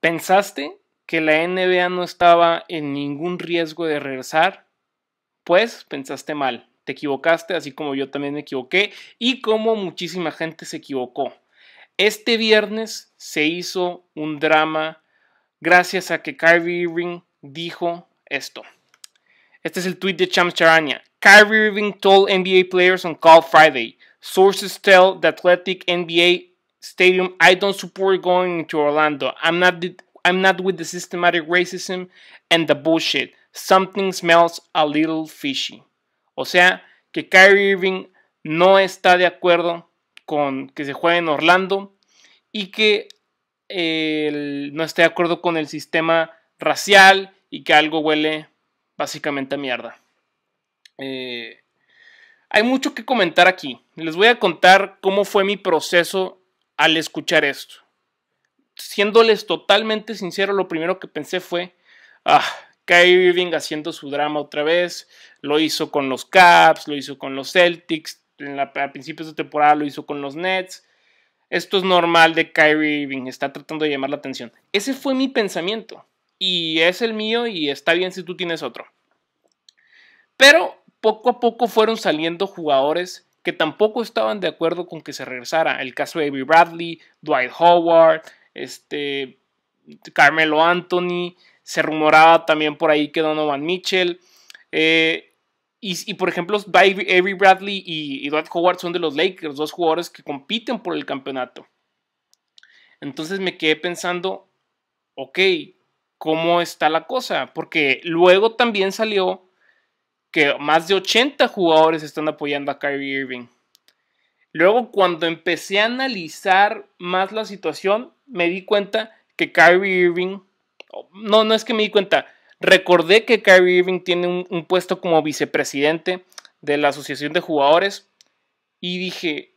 ¿Pensaste que la NBA no estaba en ningún riesgo de regresar? Pues pensaste mal, te equivocaste, así como yo también me equivoqué y como muchísima gente se equivocó. Este viernes se hizo un drama gracias a que Kyrie Irving dijo esto. Este es el tweet de Cham Charania. Kyrie Irving told NBA players on Call Friday. Sources tell the Athletic NBA Stadium. I don't support going to Orlando. I'm not I'm not with the systematic racism and the bullshit. Something smells a little fishy. O sea, que Kyrie Irving no está de acuerdo con que se juegue en Orlando y que no está de acuerdo con el sistema racial y que algo huele básicamente a mierda. Eh, hay mucho que comentar aquí. Les voy a contar cómo fue mi proceso al escuchar esto. Siéndoles totalmente sincero, lo primero que pensé fue, ah, Kyrie Irving haciendo su drama otra vez, lo hizo con los Caps, lo hizo con los Celtics, en la, a principios de temporada lo hizo con los Nets. Esto es normal de Kyrie Irving, está tratando de llamar la atención. Ese fue mi pensamiento y es el mío y está bien si tú tienes otro. Pero poco a poco fueron saliendo jugadores que tampoco estaban de acuerdo con que se regresara. El caso de Avery Bradley, Dwight Howard, este, Carmelo Anthony, se rumoraba también por ahí que Donovan Mitchell. Eh, y, por ejemplo, Avery Bradley y, Dwight Howard son de los Lakers, dos jugadores que compiten por el campeonato. Entonces me quedé pensando, ok, ¿cómo está la cosa? Porque luego también salió que más de 80 jugadores están apoyando a Kyrie Irving. Luego, cuando empecé a analizar más la situación, me di cuenta que Kyrie Irving, no, no es que me di cuenta, recordé que Kyrie Irving tiene un, puesto como vicepresidente de la Asociación de Jugadores y dije,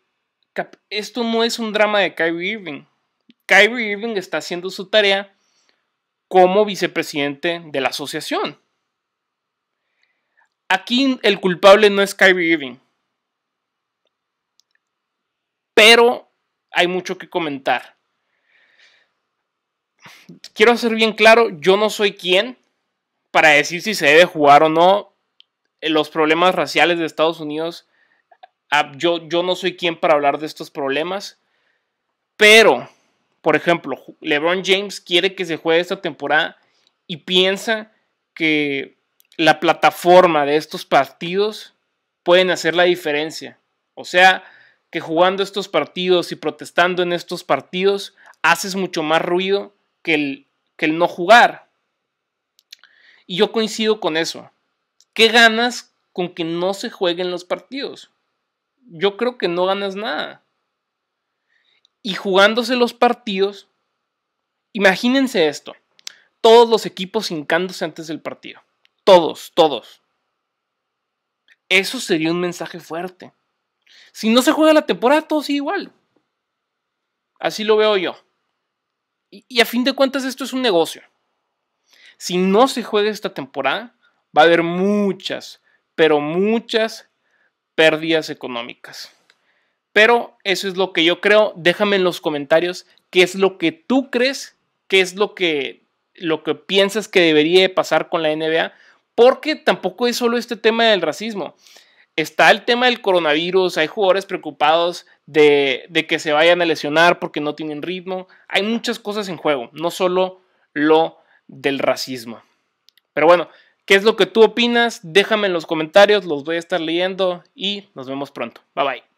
esto no es un drama de Kyrie Irving. Kyrie Irving está haciendo su tarea como vicepresidente de la asociación aquí el culpable no es Kyrie Irving. Pero hay mucho que comentar. Quiero ser bien claro, yo no soy quien para decir si se debe jugar o no. Los problemas raciales de Estados Unidos, ah, yo, yo no soy quien para hablar de estos problemas. Pero, por ejemplo, LeBron James quiere que se juegue esta temporada y piensa que la plataforma de estos partidos pueden hacer la diferencia. O sea, que jugando estos partidos y protestando en estos partidos haces mucho más ruido que el, que el no jugar. Y yo coincido con eso. ¿Qué ganas con que no se jueguen los partidos? Yo creo que no ganas nada. Y jugándose los partidos, imagínense esto, todos los equipos hincándose antes del partido. Todos, todos. Eso sería un mensaje fuerte. Si no se juega la temporada, todo sigue igual. Así lo veo yo. Y, y a fin de cuentas, esto es un negocio. Si no se juega esta temporada, va a haber muchas, pero muchas pérdidas económicas. Pero eso es lo que yo creo. Déjame en los comentarios qué es lo que tú crees, qué es lo que, lo que piensas que debería pasar con la NBA, porque tampoco es solo este tema del racismo. Está el tema del coronavirus, hay jugadores preocupados de, que se vayan a lesionar porque no tienen ritmo. Hay muchas cosas en juego, no solo lo del racismo. Pero bueno, ¿qué es lo que tú opinas? Déjame en los comentarios, los voy a estar leyendo y nos vemos pronto. Bye bye.